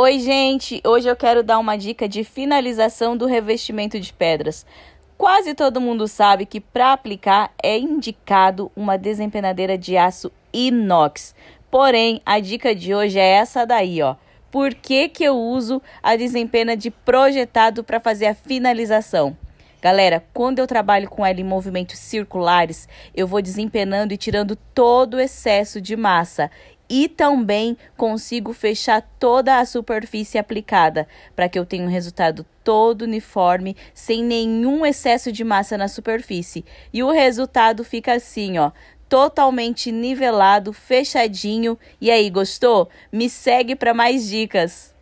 Oi, gente! Hoje eu quero dar uma dica de finalização do revestimento de pedras. Quase todo mundo sabe que para aplicar é indicado uma desempenadeira de aço inox. Porém, a dica de hoje é essa daí, ó. Por que, que eu uso a desempena de projetado para fazer a finalização? Galera, quando eu trabalho com ela em movimentos circulares, eu vou desempenando e tirando todo o excesso de massa e também consigo fechar toda a superfície aplicada para que eu tenha um resultado todo uniforme, sem nenhum excesso de massa na superfície. E o resultado fica assim, ó, totalmente nivelado, fechadinho. E aí, gostou? Me segue para mais dicas.